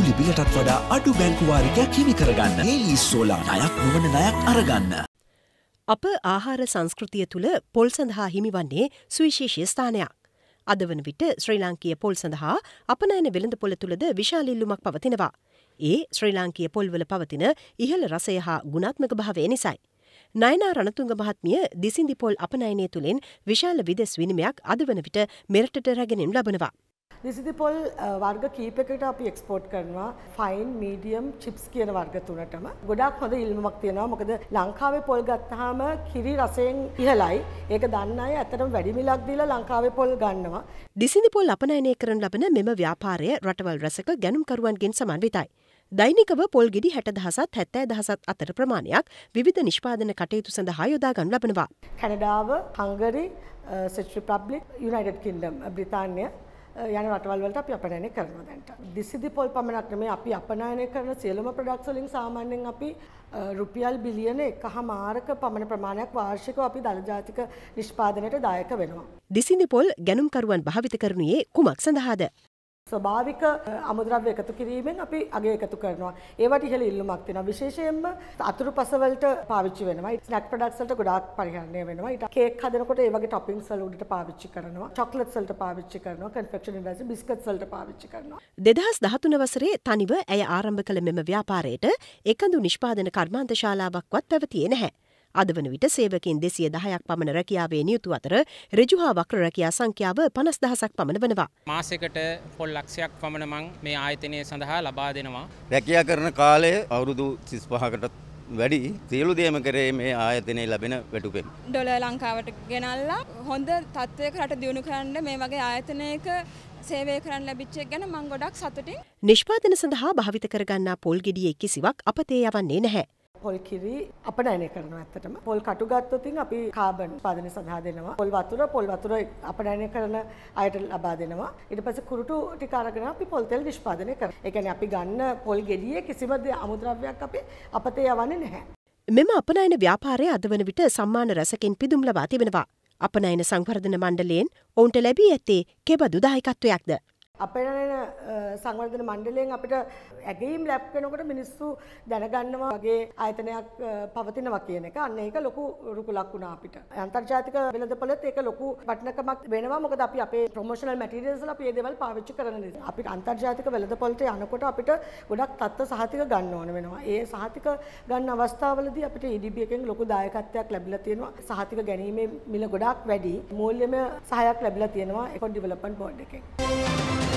විදුලි බිලටත් වඩා අඩු බැංකුවාරිකයක් හිමි කරගන්න ඒලී සෝලා නයක් නොවන නයක් අරගන්න. අප ආහාර සංස්කෘතිය තුළ පොල් සඳහා හිමිවන්නේ සුවිශේෂය ස්ථානයක්. අද වන විට ශ්‍රී ලාංකීය පොල් සඳහා අපනෑන වෙළඳ පොළ තුළද විශාලිල්ලුමක් පවතිනවා. ඒ ශ්‍රී ලාංකීය පොල්වල පවතින ඉහළ රසය හා ගුණාත්මක භාවය නිසයි. නයනා රණතුංග මහත්මිය දිසින්දි පොල් අපනයනය තුළින් විශාල විදෙස් විනිමයක් අද වන විට මෙරටට රැගෙනින් ලබනවා. නිසිදිපොල් වර්ග කීපකට අපි එක්ස්පෝට් කරනවා ෆයින් මීඩියම් චිප්ස් කියන වර්ග තුනටම ගොඩක් හොඳ ඉල්මක් තියෙනවා මොකද ලංකාවේ පොල් ගත්තාම කිරි රසයෙන් ඉහළයි ඒක දන්න අය ඇත්තටම වැඩි මිලක් දීලා ලංකාවේ පොල් ගන්නවා ඩිසිදිපොල් අපනයනය කරන ලබන මෙම ව්‍යාපාරය රටවල් රසක ගැනුම්කරුවන්ගෙන් සමන්විතයි දෛනිකව පොල් ගෙඩි හැට දහසත් හැත්තෑ දහසත් අතර ප්‍රමාණයක් විධ නිෂ්පාදන කටයුතු සඳහා යොදා ගන්න ලබනවා. කැනඩාව හංගරි සෙට්‍රිපබ්ලික් යුනයිටඩ් කින්ඩම් බ්‍රිතාන්ය යන රටවල් වලට අපි අපනයනය කරනවා දැන්ට. දිසිදි පොල් පමණක් නෙමෙයි අපි අපනයනය කරන සියලුම ප්‍රොඩක්ට්ස් වලින් සාමාන්‍යයෙන් අපි රුපියල් බිලියන 1.5ක පමණ ප්‍රමාණයක් වාර්ෂිකව අපි දළ ජාතික නිෂ්පාදනයට දායක වෙනවා. දිසිදි පොල් ගැනුම්කරුවන් භාවිත කරනුයේ කුමක් සඳහාද? ස්වභාවික අමුද්‍රව්‍ය එකතු කිරීමෙන් අපි අගේ එකතු කරනවා. ඒවට ඉහළ ඉල්ලුමක් තියෙනවා. විශේෂයෙන්ම අතුරු පසවලට පාවිච්චි වෙනවා. ස්නැක් ප්‍රොඩක්ට්ස් වලට ගොඩාක් පරිහරණය වෙනවා. ඊට කේක් හදනකොට ඒ වගේ ටොපින්ග්ස් වල උඩට පාවිච්චි කරනවා. චොක්ලට්ස් වලට පාවිච්චි කරනවා. කන්ෆෙක්ෂන් ඉන්ඩස්ට්‍රි බිස්කට්ස් වලට පාවිච්චි කරනවා. 2013 වසරේ තනිව ඇය ආරම්භ කළ මෙම ව්‍යාපාරයට එකඳු නිෂ්පාදන කර්මාන්ත ශාලාවක්වත් පැවතියේ නැහැ. අද වන විට සේවකින් දෙසිය දහයක් පමණ රැකියාවේ නියුතු අතර රජුහා වක්‍ර රැකයා සංඛ්‍යාව පනස් දහසක් පමණ වනවා. මාසකට පොල් ලක්ෂයක් පමණ මං මේ ආයතනය සඳහා ලබා දෙනවා. රැකයා කරන කාලය අවුරුදු සිස් පහකටත් වැඩි සියලු දේම කරේ මේ ආයතනයේ ලැබෙන වැටුපෙන්. ඩොලර් ලංකාවට ගෙනල්ලා හොඳ තත්ත්වයක රට දියුණු කරන්න මේ වගේ ආයතනයක සේවය කරන්න ලැබිච්ච එක ගැන මම ගොඩක් සතුටින්. නිෂ්පාදන සඳහා භාවිත කරගන්නා පොල් ගෙඩියේ කිසිවක් අපතේ යවන්නේ නැහැ. පොල්කිරි අපනයනය කරන ඇත්තටම පොල් කටු ගත්තොතින් අපි කාබන් පාදන සඳහා දෙනවා පොල් වතුර පොල් වතුර අපනයනය කරන අයට ලබා දෙනවා ඉට පස කුරුටු ටිකාරගෙන අපි පොල්තෙල් නිෂ්පාදනය කර එකන අපි ගන්න පොල් ගෙඩිය කිසිමද අමුද්‍රව්‍යයක් අපි අපතේ යවන්නේ නැහැ. මෙම අපනයන ව්‍යාපාරය අද වන විට සම්මාන රැසකින් පිදුම් ලබා තිබෙනවා. අපනයන සංවර්ධන මණ්ඩලයෙන් ඔවුන්ට ලැබී ඇත්තේ කෙබ දුදායකත්වයක්ද. අපේනන සංවර්ධන මණ්ඩලයෙන් අපිට ඇගේම් ලැබ් වෙනකොට මිනිස්සු දැනගන්නවා වගේ ආයතනයක් පවතිනවා කියන එක අන්න ඒක ලොකු රුකුලක් වුණා අපිට. අන්තර්ජාතික වෙළඳපොළත් ඒක ලොකු වටිනකමක් වෙනවා මොකද අපි අපේ ප්‍රොමෝෂනල් මැටීරියල්ස් වල අපි මේ දේවල් පාවිච්චි කරන නිසා. අපි අන්තර්ජාතික වෙළඳපොළට යනකොට අපිට ගොඩක් තත්ත්ව සහතික ගන්න ඕන වෙනවා. ඒ සහතික ගන්න අවස්ථාවලදී අපිට EDB එකෙන් ලොකු දායකත්වයක් ලැබිලා තියෙනවා. සහතික ගැනීමේ මිල ගොඩක් වැඩි. මූල්‍යමය සහයක් ලැබිලා තියෙනවා ඒකොන් ඩෙවලොප්මන්ට් බෝඩ් එකෙන්.